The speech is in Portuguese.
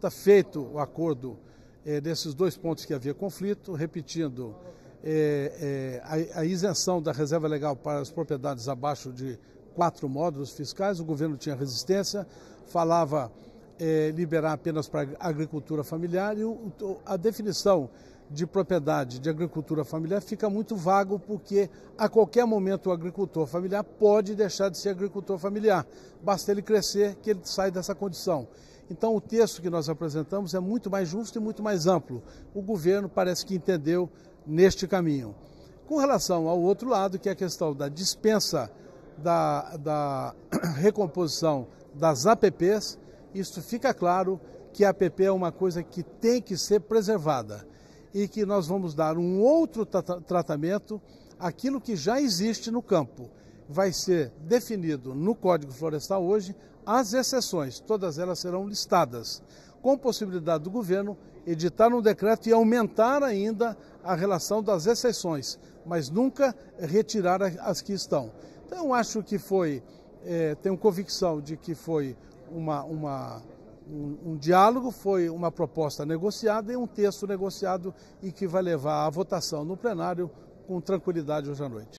Está feito o acordo é, desses dois pontos que havia conflito, repetindo é, é, a, a, isenção da reserva legal para as propriedades abaixo de quatro módulos fiscais, o governo tinha resistência, falava liberar apenas para agricultura familiar e o, a definição de propriedade de agricultura familiar fica muito vago, porque a qualquer momento o agricultor familiar pode deixar de ser agricultor familiar. Basta ele crescer que ele sai dessa condição. Então, o texto que nós apresentamos é muito mais justo e muito mais amplo. O governo parece que entendeu neste caminho. Com relação ao outro lado, que é a questão da dispensa da, da recomposição das APPs, isso fica claro que a APP é uma coisa que tem que ser preservada e que nós vamos dar um outro tra tratamento àquilo que já existe no campo. Vai ser definido no Código Florestal hoje as exceções, todas elas serão listadas, com possibilidade do governo editar um decreto e aumentar ainda a relação das exceções, mas nunca retirar as que estão. Então, eu acho que foi, é, tenho convicção de que foi uma, uma um, um, diálogo, foi uma proposta negociada e um texto negociado e que vai levar à votação no plenário com tranquilidade hoje à noite.